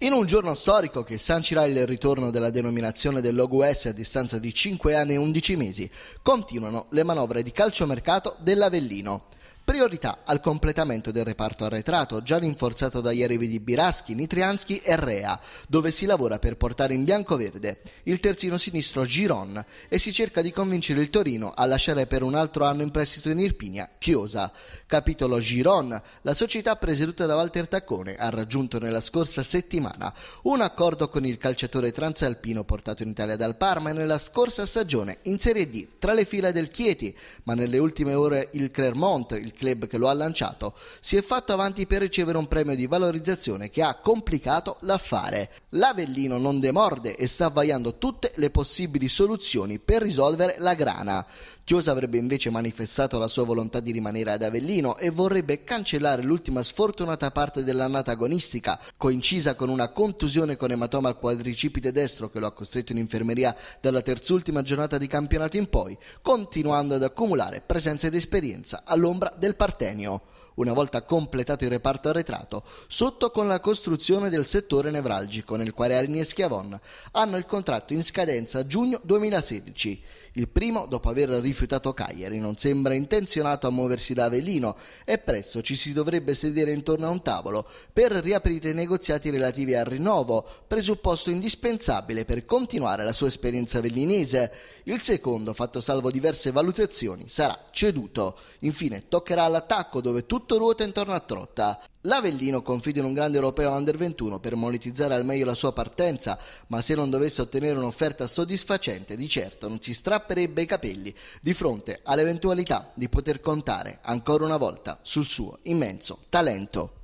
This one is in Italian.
In un giorno storico che sancirà il ritorno della denominazione S a distanza di 5 anni e 11 mesi, continuano le manovre di calciomercato dell'Avellino. Priorità al completamento del reparto arretrato, già rinforzato dagli arrivi di Biraschi, Nitrianschi e Rea, dove si lavora per portare in bianco-verde il terzino sinistro Giron e si cerca di convincere il Torino a lasciare per un altro anno in prestito in Irpinia Chiosa. Capitolo Giron, la società presieduta da Walter Taccone ha raggiunto nella scorsa settimana un accordo con il calciatore transalpino portato in Italia dal Parma e nella scorsa stagione in Serie D tra le fila del Chieti, ma nelle ultime ore il Clermont, il club che lo ha lanciato, si è fatto avanti per ricevere un premio di valorizzazione che ha complicato l'affare. L'Avellino non demorde e sta avvaiando tutte le possibili soluzioni per risolvere la grana. Chiosa avrebbe invece manifestato la sua volontà di rimanere ad Avellino e vorrebbe cancellare l'ultima sfortunata parte dell'annata agonistica, coincisa con una contusione con ematoma al quadricipite destro che lo ha costretto in infermeria dalla terzultima giornata di campionato in poi, continuando ad accumulare presenza ed esperienza all'ombra del del Partenio una volta completato il reparto arretrato, sotto con la costruzione del settore nevralgico nel quale Arini e Schiavon hanno il contratto in scadenza giugno 2016. Il primo, dopo aver rifiutato Cagliari, non sembra intenzionato a muoversi da Avellino e presto ci si dovrebbe sedere intorno a un tavolo per riaprire i negoziati relativi al rinnovo, presupposto indispensabile per continuare la sua esperienza avellinese. Il secondo, fatto salvo diverse valutazioni, sarà ceduto. Infine, toccherà all'attacco dove tutto tutto ruota intorno a Trotta. L'Avellino confida in un grande europeo under 21 per monetizzare al meglio la sua partenza, ma se non dovesse ottenere un'offerta soddisfacente, di certo non si strapperebbe i capelli di fronte all'eventualità di poter contare ancora una volta sul suo immenso talento.